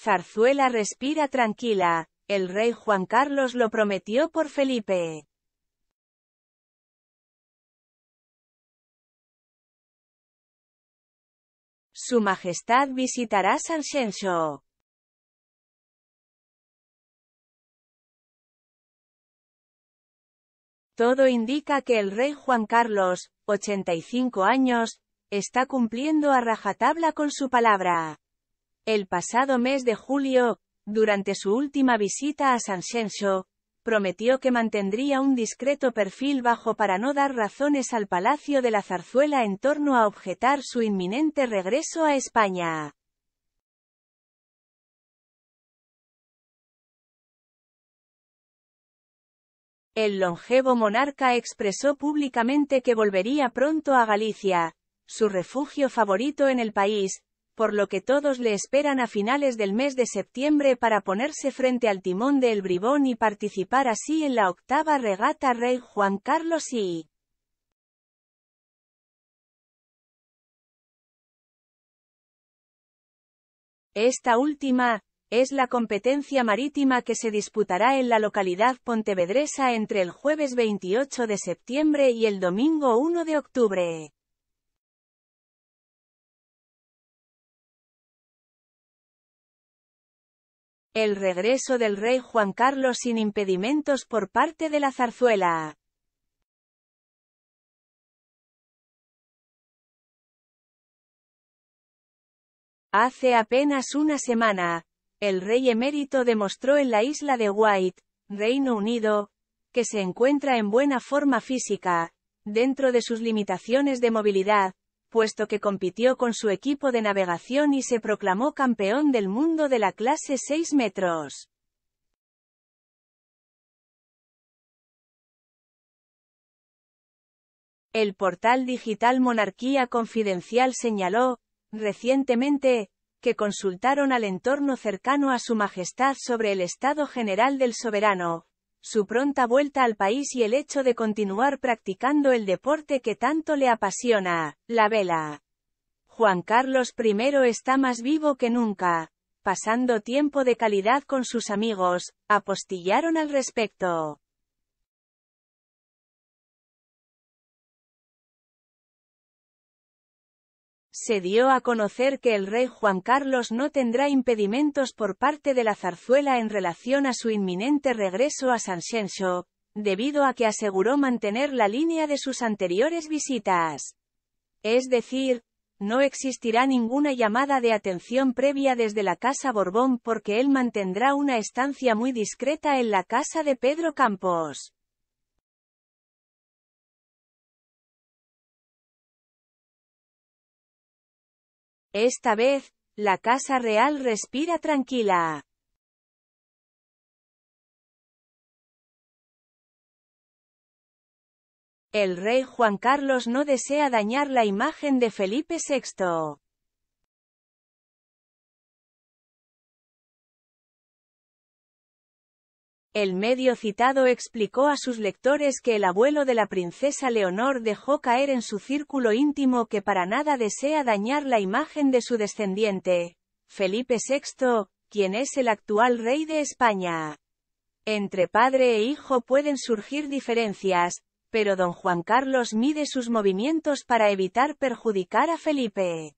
Zarzuela respira tranquila, el rey Juan Carlos lo prometió por Felipe. Su Majestad visitará San Todo indica que el rey Juan Carlos, 85 años, está cumpliendo a rajatabla con su palabra. El pasado mes de julio, durante su última visita a Sanxenxo, prometió que mantendría un discreto perfil bajo para no dar razones al Palacio de la Zarzuela en torno a objetar su inminente regreso a España. El longevo monarca expresó públicamente que volvería pronto a Galicia, su refugio favorito en el país, por lo que todos le esperan a finales del mes de septiembre para ponerse frente al timón del El Bribón y participar así en la octava regata Rey Juan Carlos I. Esta última, es la competencia marítima que se disputará en la localidad pontevedresa entre el jueves 28 de septiembre y el domingo 1 de octubre. El regreso del rey Juan Carlos sin impedimentos por parte de la zarzuela. Hace apenas una semana, el rey emérito demostró en la isla de White, Reino Unido, que se encuentra en buena forma física, dentro de sus limitaciones de movilidad, puesto que compitió con su equipo de navegación y se proclamó campeón del mundo de la clase 6 metros. El portal digital Monarquía Confidencial señaló, recientemente, que consultaron al entorno cercano a Su Majestad sobre el estado general del soberano, su pronta vuelta al país y el hecho de continuar practicando el deporte que tanto le apasiona, la vela. Juan Carlos I está más vivo que nunca, pasando tiempo de calidad con sus amigos, apostillaron al respecto. se dio a conocer que el rey Juan Carlos no tendrá impedimentos por parte de la zarzuela en relación a su inminente regreso a San debido a que aseguró mantener la línea de sus anteriores visitas. Es decir, no existirá ninguna llamada de atención previa desde la Casa Borbón porque él mantendrá una estancia muy discreta en la casa de Pedro Campos. Esta vez, la Casa Real respira tranquila. El rey Juan Carlos no desea dañar la imagen de Felipe VI. El medio citado explicó a sus lectores que el abuelo de la princesa Leonor dejó caer en su círculo íntimo que para nada desea dañar la imagen de su descendiente, Felipe VI, quien es el actual rey de España. Entre padre e hijo pueden surgir diferencias, pero don Juan Carlos mide sus movimientos para evitar perjudicar a Felipe.